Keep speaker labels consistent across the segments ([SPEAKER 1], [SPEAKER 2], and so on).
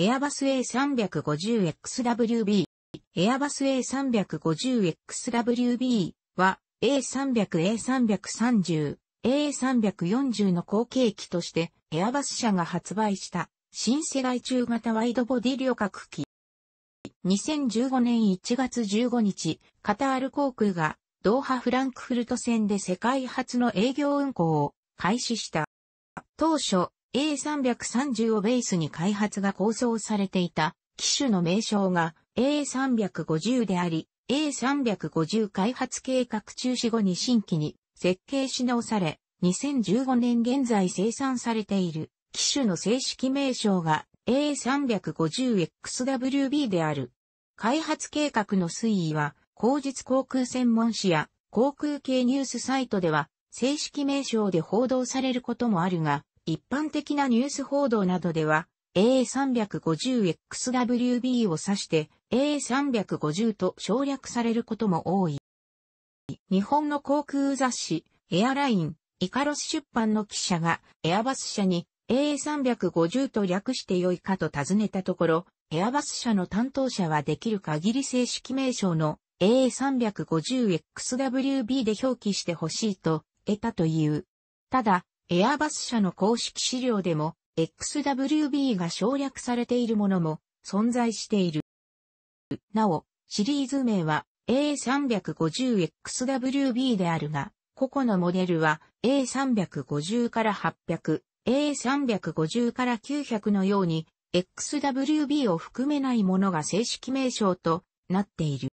[SPEAKER 1] エアバス A350XWB。エアバス A350XWB は A300A330、A340 の後継機としてエアバス社が発売した新世代中型ワイドボディ旅客機。2015年1月15日、カタール航空がドーハフランクフルト線で世界初の営業運行を開始した。当初、A330 をベースに開発が構想されていた機種の名称が A350 であり、A350 開発計画中止後に新規に設計し直され、2015年現在生産されている機種の正式名称が A350XWB である。開発計画の推移は、後日航空専門誌や航空系ニュースサイトでは正式名称で報道されることもあるが、一般的なニュース報道などでは、AA350XWB を指して AA350 と省略されることも多い。日本の航空雑誌、エアライン、イカロス出版の記者がエアバス社に AA350 と略してよいかと尋ねたところ、エアバス社の担当者はできる限り正式名称の AA350XWB で表記してほしいと得たという。ただ、エアバス社の公式資料でも、XWB が省略されているものも存在している。なお、シリーズ名は A350XWB であるが、個々のモデルは A350 から800、A350 から900のように XWB を含めないものが正式名称となっている。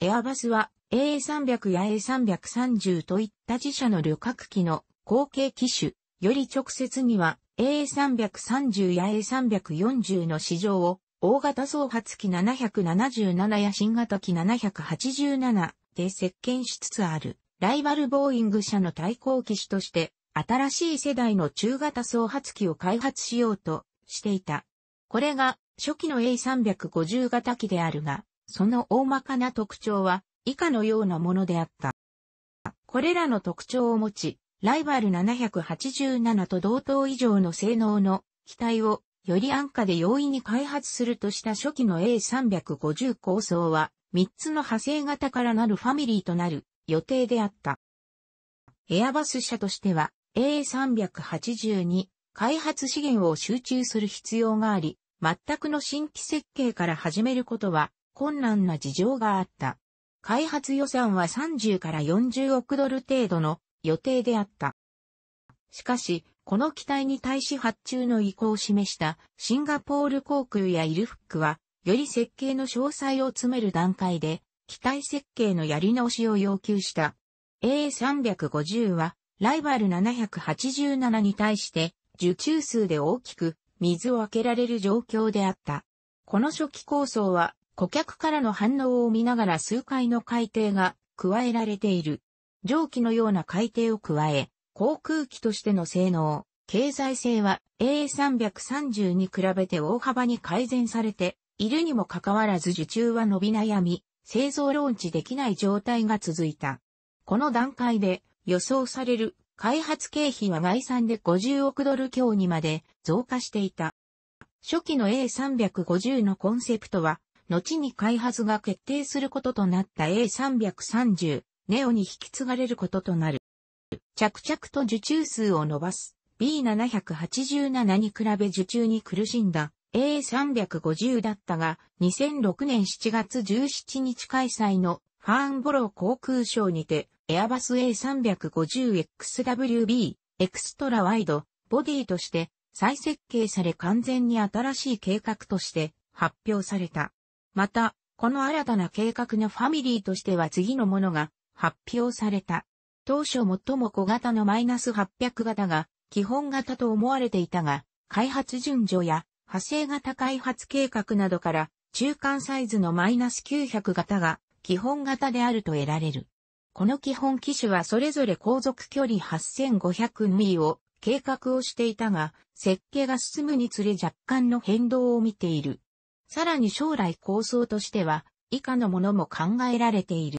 [SPEAKER 1] エアバスは A300 や A330 といった自社の旅客機の後継機種、より直接には A330 や A340 の市場を大型総発機777や新型機787で接見しつつあるライバルボーイング社の対抗機種として新しい世代の中型総発機を開発しようとしていた。これが初期の A350 型機であるが、その大まかな特徴は以下のようなものであった。これらの特徴を持ち、ライバル787と同等以上の性能の機体をより安価で容易に開発するとした初期の A350 構想は3つの派生型からなるファミリーとなる予定であった。エアバス社としては A380 に開発資源を集中する必要があり、全くの新規設計から始めることは困難な事情があった。開発予算は30から40億ドル程度の予定であった。しかし、この機体に対し発注の意向を示したシンガポール航空やイルフックは、より設計の詳細を詰める段階で、機体設計のやり直しを要求した。A350 は、ライバル787に対して、受注数で大きく水を開けられる状況であった。この初期構想は、顧客からの反応を見ながら数回の改定が加えられている。蒸気のような改定を加え、航空機としての性能、経済性は A330 に比べて大幅に改善されているにもかかわらず受注は伸び悩み、製造ローンチできない状態が続いた。この段階で予想される開発経費は概算で50億ドル強にまで増加していた。初期の A350 のコンセプトは、後に開発が決定することとなった A330 ネオに引き継がれることとなる。着々と受注数を伸ばす B787 に比べ受注に苦しんだ A350 だったが、2006年7月17日開催のファーンボロー航空ショーにて、エアバス A350XWB エクストラワイドボディとして再設計され完全に新しい計画として発表された。また、この新たな計画のファミリーとしては次のものが発表された。当初最も小型のマイナス800型が基本型と思われていたが、開発順序や派生型開発計画などから中間サイズのマイナス900型が基本型であると得られる。この基本機種はそれぞれ航続距離8500ミリを計画をしていたが、設計が進むにつれ若干の変動を見ている。さらに将来構想としては、以下のものも考えられている。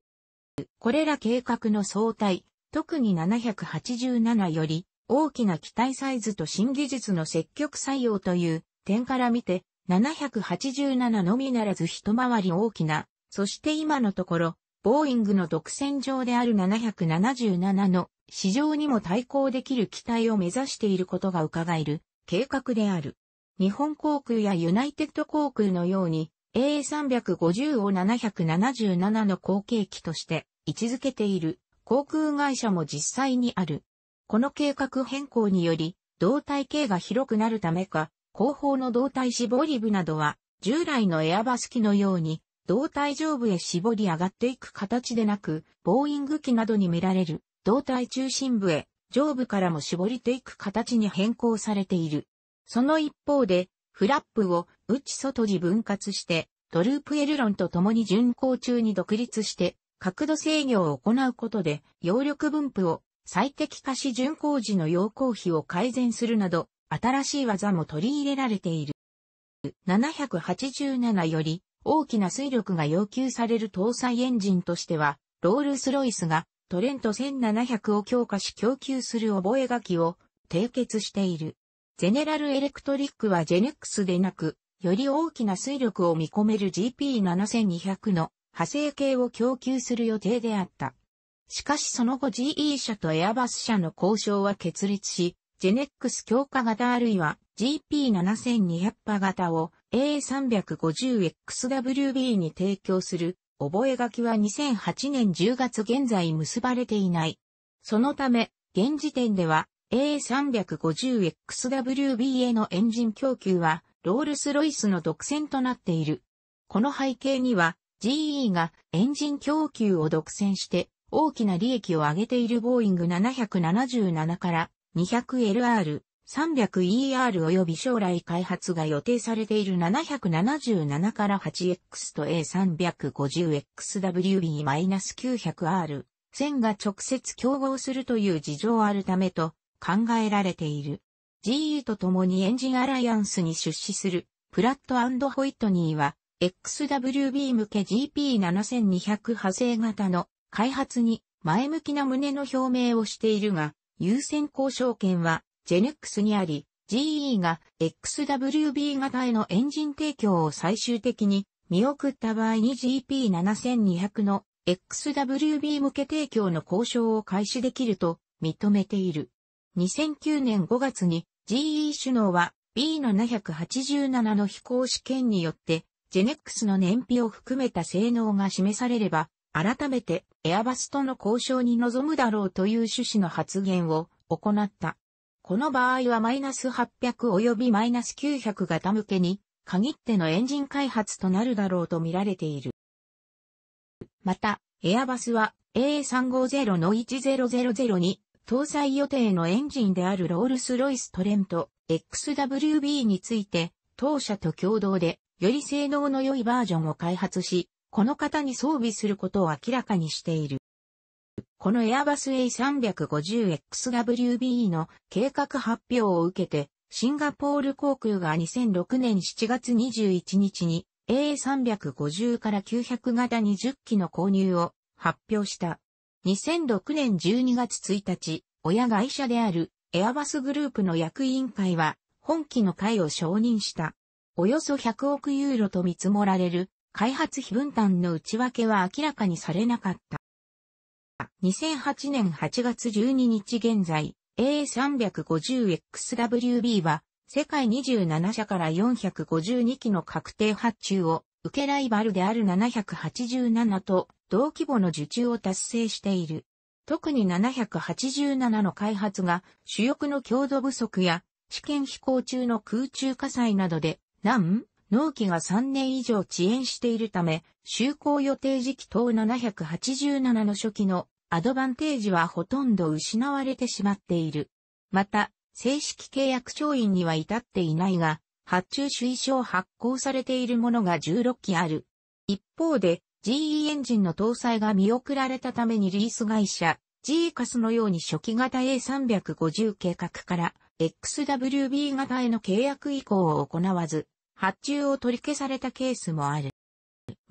[SPEAKER 1] これら計画の総体、特に787より大きな機体サイズと新技術の積極採用という点から見て、787のみならず一回り大きな、そして今のところ、ボーイングの独占上である777の市場にも対抗できる機体を目指していることが伺える計画である。日本航空やユナイテッド航空のように A350 を777の後継機として位置づけている航空会社も実際にある。この計画変更により、胴体系が広くなるためか、後方の胴体絞り部などは、従来のエアバス機のように、胴体上部へ絞り上がっていく形でなく、ボーイング機などに見られる、胴体中心部へ、上部からも絞りていく形に変更されている。その一方で、フラップを内外に分割して、トループエルロンと共に巡航中に独立して、角度制御を行うことで、揚力分布を最適化し巡航時の要行比を改善するなど、新しい技も取り入れられている。787より大きな水力が要求される搭載エンジンとしては、ロールスロイスがトレント1700を強化し供給する覚書を締結している。ゼネラルエレクトリックはジェネックスでなく、より大きな水力を見込める GP7200 の派生系を供給する予定であった。しかしその後 GE 社とエアバス社の交渉は決裂し、ジェネックス強化型あるいは GP7200 波型を A350XWB に提供する覚書は2008年10月現在結ばれていない。そのため、現時点では A350XWB へのエンジン供給は、ロールスロイスの独占となっている。この背景には、GE がエンジン供給を独占して大きな利益を上げているボーイング777から 200LR、300ER 及び将来開発が予定されている777から 8X と A350XWB-900R、1000が直接競合するという事情あるためと考えられている。GE と共にエンジンアライアンスに出資するプラットホイットニーは XWB 向け GP7200 派生型の開発に前向きな旨の表明をしているが、優先交渉権はジェネックスにあり、GE が XWB 型へのエンジン提供を最終的に見送った場合に GP7200 の XWB 向け提供の交渉を開始できると認めている。2009年5月に GE 首脳は B787 の飛行試験によって、ジェネックスの燃費を含めた性能が示されれば、改めてエアバスとの交渉に臨むだろうという趣旨の発言を行った。この場合はマイナス800及びマイナス900型向けに限ってのエンジン開発となるだろうと見られている。また、エアバスは A350 の1000に搭載予定のエンジンであるロールス・ロイス・トレント XWB について、当社と共同で、より性能の良いバージョンを開発し、この方に装備することを明らかにしている。このエアバス A350XWB の計画発表を受けて、シンガポール航空が2006年7月21日に A350 から900型20機の購入を発表した。2006年12月1日、親会社であるエアバスグループの役員会は、本機の会を承認した。およそ100億ユーロと見積もられる開発費分担の内訳は明らかにされなかった。2008年8月12日現在、A350XWB は世界27社から452機の確定発注を受けライバルである787と同規模の受注を達成している。特に787の開発が主翼の強度不足や試験飛行中の空中火災などで難、納期が3年以上遅延しているため、就航予定時期等787の初期のアドバンテージはほとんど失われてしまっている。また、正式契約調印には至っていないが、発注主意書を発行されているものが16機ある。一方で、GE エンジンの搭載が見送られたためにリース会社、G カスのように初期型 A350 計画から XWB 型への契約移行を行わず、発注を取り消されたケースもある。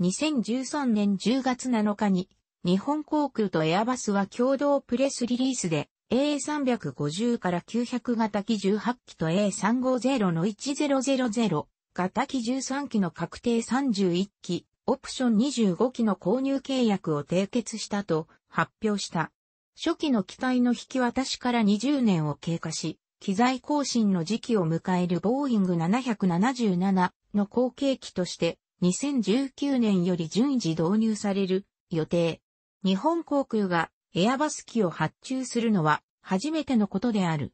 [SPEAKER 1] 2013年10月7日に日本航空とエアバスは共同プレスリリースで AA350 から900型機18機と A350 の1000型機13機の確定31機、オプション25機の購入契約を締結したと発表した。初期の機体の引き渡しから20年を経過し、機材更新の時期を迎えるボーイング777の後継機として、2019年より順次導入される予定。日本航空がエアバス機を発注するのは初めてのことである。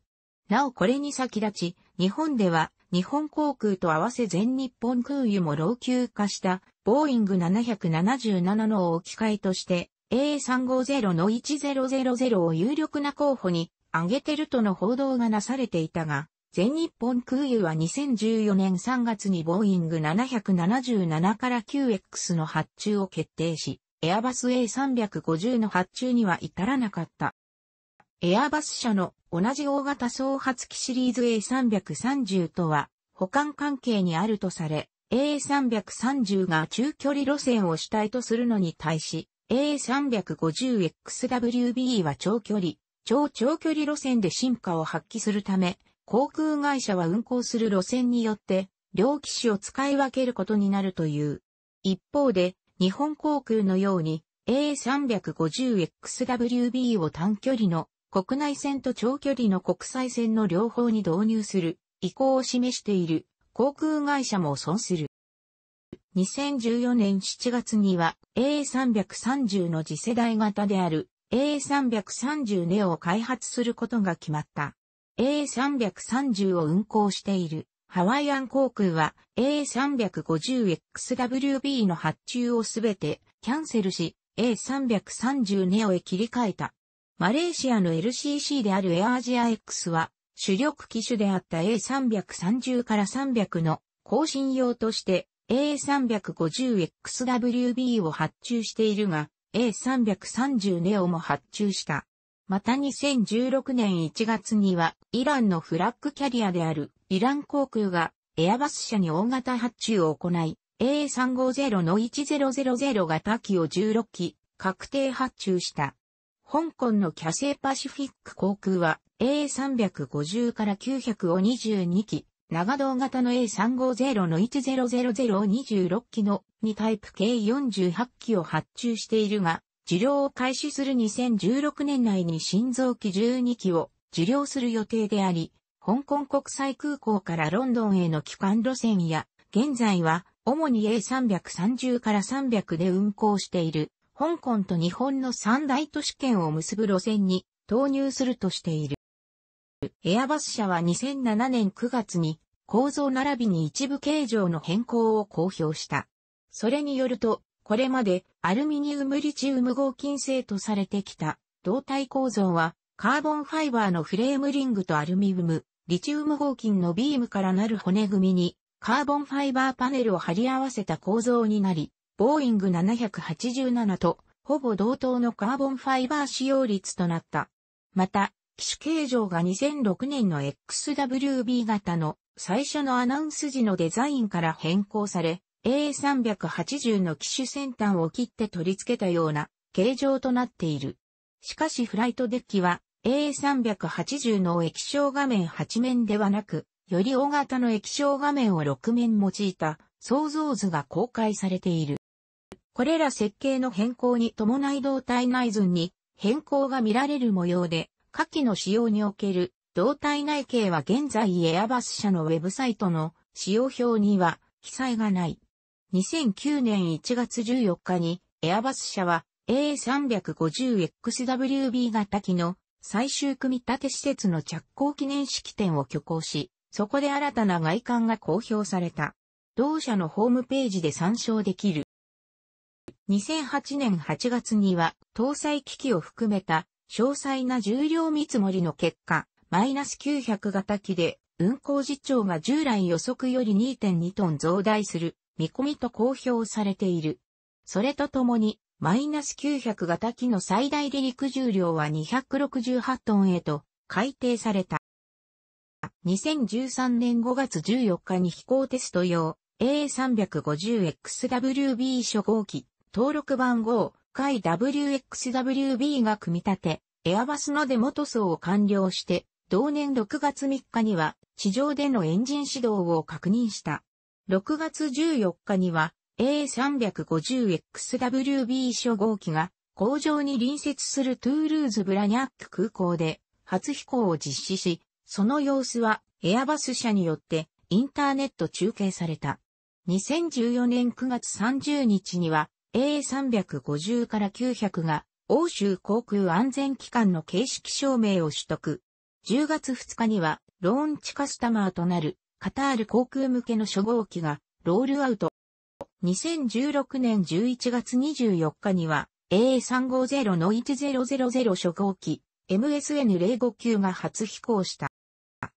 [SPEAKER 1] なおこれに先立ち、日本では日本航空と合わせ全日本空輸も老朽化したボーイング777の置き換えとして A350 の1000を有力な候補に挙げてるとの報道がなされていたが、全日本空輸は2014年3月にボーイング777から 9X の発注を決定し、エアバス A350 の発注には至らなかった。エアバス社の同じ大型総発機シリーズ A330 とは保管関係にあるとされ、A330 が中距離路線を主体とするのに対し、A350XWB は長距離、超長距離路線で進化を発揮するため、航空会社は運航する路線によって、両機種を使い分けることになるという。一方で、日本航空のように A350XWB を短距離の国内線と長距離の国際線の両方に導入する意向を示している航空会社も損する。2014年7月には A330 の次世代型である A330 ネオを開発することが決まった。A330 を運行しているハワイアン航空は A350XWB の発注をすべてキャンセルし A330 ネへ切り替えた。マレーシアの LCC であるエアアジア X は主力機種であった A330 から300の更新用として A350XWB を発注しているが A330 ネオも発注した。また2016年1月には、イランのフラッグキャリアであるイラン航空がエアバス社に大型発注を行い、A350 の1000型機を16機確定発注した。香港のキャセイパシフィック航空は A350 から900を22機、長胴型の A350 の1000を26機の2タイプ計48機を発注しているが、治療を開始する2016年内に心臓機12機を受領する予定であり、香港国際空港からロンドンへの機関路線や、現在は主に A330 から300で運行している、香港と日本の三大都市圏を結ぶ路線に投入するとしている。エアバス社は2007年9月に構造並びに一部形状の変更を公表した。それによると、これまでアルミニウムリチウム合金製とされてきた胴体構造はカーボンファイバーのフレームリングとアルミウム、リチウム合金のビームからなる骨組みにカーボンファイバーパネルを貼り合わせた構造になり、ボーイング787とほぼ同等のカーボンファイバー使用率となった。また、機種形状が2006年の XWB 型の最初のアナウンス時のデザインから変更され、AA380 の機種先端を切って取り付けたような形状となっている。しかしフライトデッキは AA380 の液晶画面8面ではなく、より大型の液晶画面を6面用いた想像図が公開されている。これら設計の変更に伴い胴体内図に変更が見られる模様で、下記の使用における胴体内径は現在エアバス社のウェブサイトの使用表には記載がない。2009年1月14日に、エアバス社は A350XWB 型機の最終組み立て施設の着工記念式典を挙行し、そこで新たな外観が公表された。同社のホームページで参照できる。2008年8月には、搭載機器を含めた詳細な重量見積もりの結果、マイナス900型機で運行実長が従来予測より2.2トン増大する見込みと公表されている。それとともに、マイナス900型機の最大離陸重量は268トンへと改定された。2013年5月14日に飛行テスト用 A350XWB 初号機登録番号回 WXWB が組み立て、エアバスのデモ塗装を完了して、同年6月3日には地上でのエンジン始動を確認した。6月14日には A350XWB 初号機が工場に隣接するトゥールーズ・ブラニャック空港で初飛行を実施し、その様子はエアバス社によってインターネット中継された。2014年9月30日には A350 から900が欧州航空安全機関の形式証明を取得。10月2日にはローンチカスタマーとなるカタール航空向けの初号機がロールアウト。2016年11月24日には A350 の1000初号機 MSN059 が初飛行した。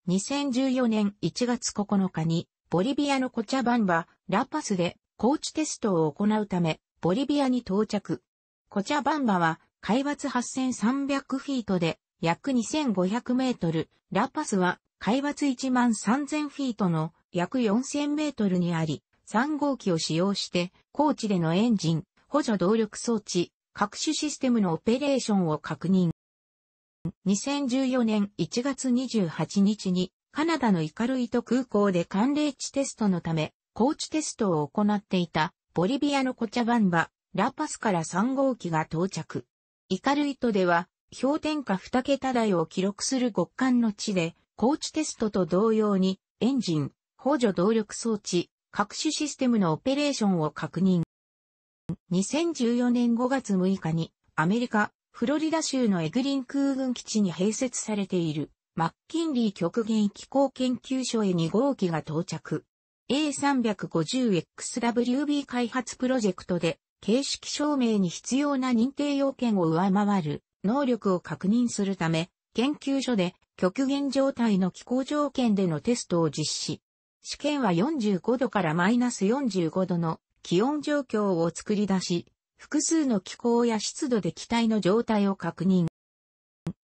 [SPEAKER 1] 2014年1月9日にボリビアのコチャバンバ、ラパスで高地テストを行うためボリビアに到着。コチャバンバは海抜8300フィートで約2500メートル、ラパスは海抜1万3000フィートの約4000メートルにあり、3号機を使用して、高地でのエンジン、補助動力装置、各種システムのオペレーションを確認。2014年1月28日に、カナダのイカルイト空港で寒冷地テストのため、高地テストを行っていた、ボリビアのコチャバンバ、ラパスから3号機が到着。イカルイトでは、氷点下2桁台を記録する極寒の地で、高知テストと同様に、エンジン、補助動力装置、各種システムのオペレーションを確認。2014年5月6日に、アメリカ、フロリダ州のエグリン空軍基地に併設されている、マッキンリー極限気候研究所へ2号機が到着。A350XWB 開発プロジェクトで、形式証明に必要な認定要件を上回る能力を確認するため、研究所で極限状態の気候条件でのテストを実施。試験は45度からマイナス45度の気温状況を作り出し、複数の気候や湿度で気体の状態を確認。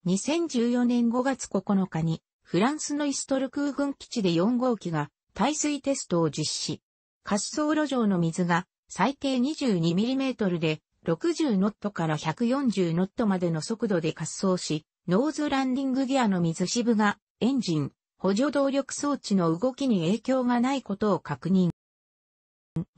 [SPEAKER 1] 2014年5月9日にフランスのイストル空軍基地で4号機が耐水テストを実施。滑走路上の水が最低 22mm で60ノットから140ノットまでの速度で滑走し、ノーズランディングギアの水しぶが、エンジン、補助動力装置の動きに影響がないことを確認。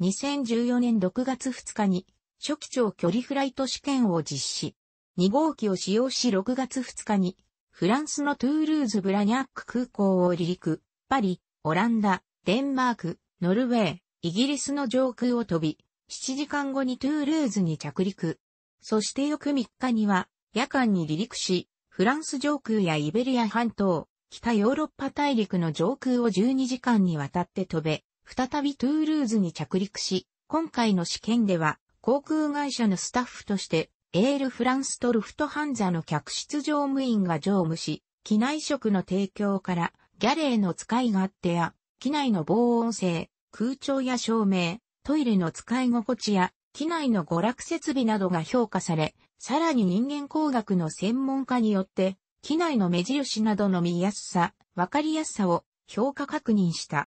[SPEAKER 1] 2014年6月2日に、初期長距離フライト試験を実施。2号機を使用し6月2日に、フランスのトゥールーズ・ブラニャック空港を離陸、パリ、オランダ、デンマーク、ノルウェー、イギリスの上空を飛び、7時間後にトゥールーズに着陸。そして翌3日には、夜間に離陸し、フランス上空やイベリア半島、北ヨーロッパ大陸の上空を12時間にわたって飛べ、再びトゥールーズに着陸し、今回の試験では、航空会社のスタッフとして、エールフランスとルフトハンザの客室乗務員が乗務し、機内食の提供から、ギャレーの使い勝手や、機内の防音性、空調や照明、トイレの使い心地や、機内の娯楽設備などが評価され、さらに人間工学の専門家によって、機内の目印などの見やすさ、わかりやすさを評価確認した。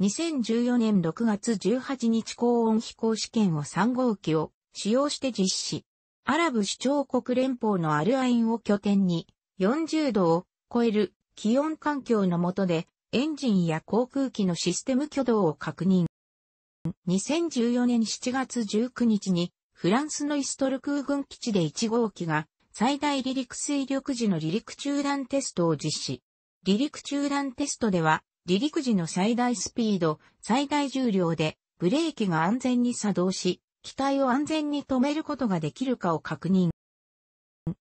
[SPEAKER 1] 2014年6月18日高温飛行試験を3号機を使用して実施。アラブ首長国連邦のアルアインを拠点に40度を超える気温環境の下でエンジンや航空機のシステム挙動を確認。2014年7月19日にフランスのイストル空軍基地で1号機が最大離陸水力時の離陸中断テストを実施。離陸中断テストでは、離陸時の最大スピード、最大重量で、ブレーキが安全に作動し、機体を安全に止めることができるかを確認。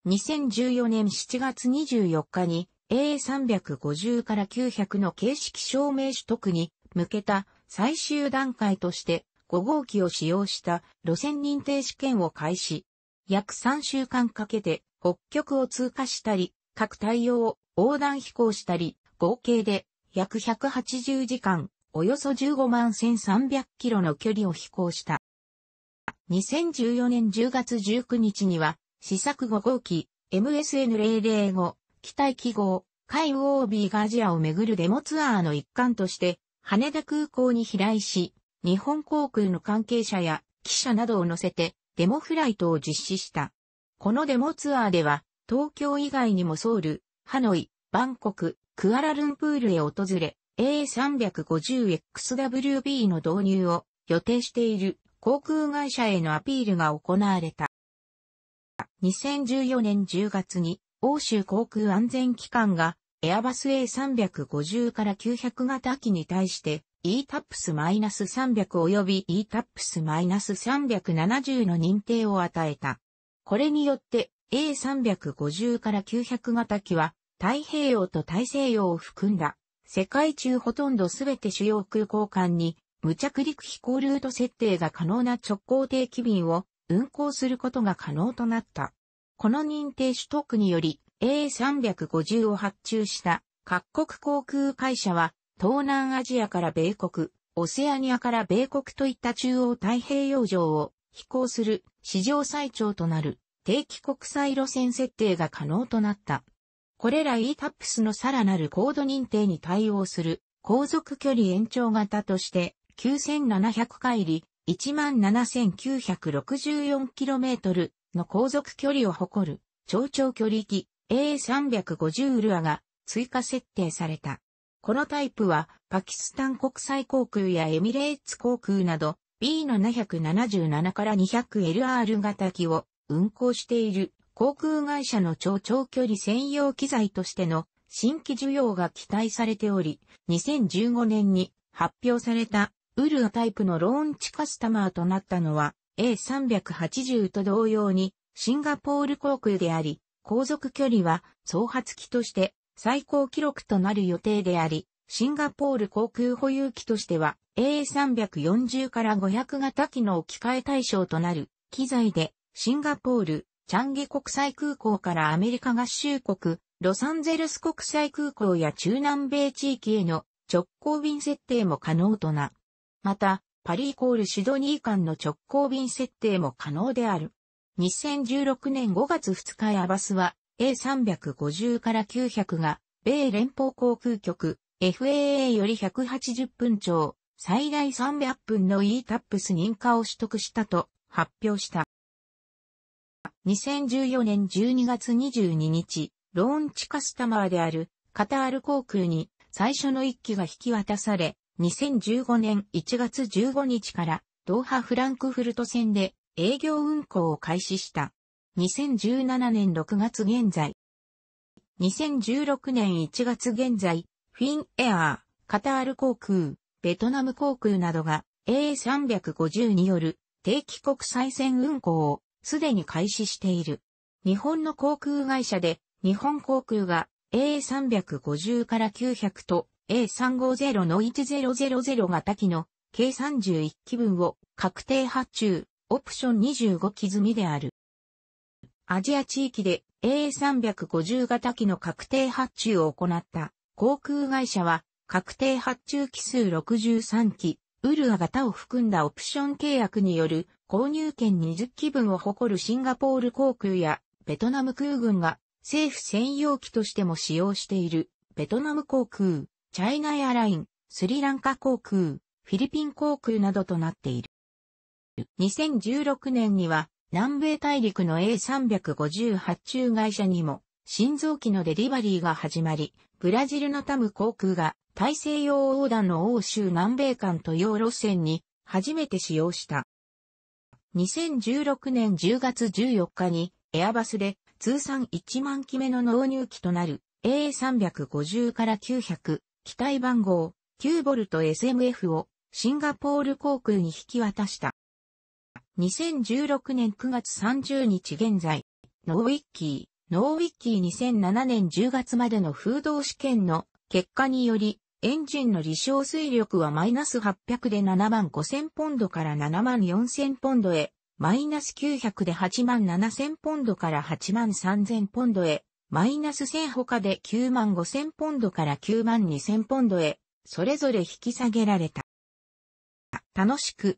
[SPEAKER 1] 2014年7月24日に A350 から900の形式証明取得に向けた最終段階として5号機を使用した路線認定試験を開始。約3週間かけて北極を通過したり、各対応を横断飛行したり、合計で約180時間、およそ15万1300キロの距離を飛行した。2014年10月19日には、試作5号機 MSN005 機体記号、海ービーガジアをめぐるデモツアーの一環として、羽田空港に飛来し、日本航空の関係者や記者などを乗せてデモフライトを実施した。このデモツアーでは、東京以外にもソウル、ハノイ、バンコク、クアラルンプールへ訪れ、A350XWB の導入を予定している航空会社へのアピールが行われた。2014年10月に欧州航空安全機関がエアバス A350 から900型機に対して ETAPS-300 及び ETAPS-370 の認定を与えた。これによって A350 から900型機は太平洋と大西洋を含んだ世界中ほとんどすべて主要空港間に無着陸飛行ルート設定が可能な直行定期便を運航することが可能となった。この認定取得により A350 を発注した各国航空会社は東南アジアから米国、オセアニアから米国といった中央太平洋上を飛行する史上最長となる定期国際路線設定が可能となった。これら ETAPS のさらなる高度認定に対応する航続距離延長型として9700回り 17,964km の航続距離を誇る超長距離機 A350 ウルアが追加設定された。このタイプは、パキスタン国際航空やエミレーツ航空など、B777 から 200LR 型機を運航している航空会社の超長距離専用機材としての新規需要が期待されており、2015年に発表されたウルアタイプのローンチカスタマーとなったのは A380 と同様にシンガポール航空であり、航続距離は総発機として最高記録となる予定であり、シンガポール航空保有機としては A340 から500型機の置き換え対象となる機材でシンガポール、チャンゲ国際空港からアメリカ合衆国、ロサンゼルス国際空港や中南米地域への直行便設定も可能とな。また、パリイコールシドニー間の直行便設定も可能である。2016年5月2日アバスは A350 から900が、米連邦航空局、FAA より180分超、最大300分の ETAPS 認可を取得したと発表した。2014年12月22日、ローンチカスタマーであるカタール航空に最初の一機が引き渡され、2015年1月15日からドーハフランクフルト線で営業運行を開始した。2017年6月現在。2016年1月現在、フィンエアー、カタール航空、ベトナム航空などが A350 による定期国際線運航をすでに開始している。日本の航空会社で日本航空が A350 から900と A350 の1000型機の計31機分を確定発注、オプション25機済みである。アジア地域で AA350 型機の確定発注を行った航空会社は確定発注機数63機、ウルア型を含んだオプション契約による購入権20機分を誇るシンガポール航空やベトナム空軍が政府専用機としても使用しているベトナム航空、チャイナエアライン、スリランカ航空、フィリピン航空などとなっている。2016年には南米大陸の A350 発注会社にも、新臓器のデリバリーが始まり、ブラジルのタム航空が大西洋横断の欧州南米間と洋路線に初めて使用した。2016年10月14日にエアバスで通算1万機目の納入機となる A350 から900機体番号 9VSMF をシンガポール航空に引き渡した。2016年9月30日現在、ノーウィッキー、ノーウィッキー2007年10月までの風洞試験の結果により、エンジンの離床水力はマイナス800で7万5000ポンドから7万4000ポンドへ、マイナス900で8万7000ポンドから8万3000ポンドへ、マイナス1000他で9万5000ポンドから9万2000ポンドへ、それぞれ引き下げられた。楽しく、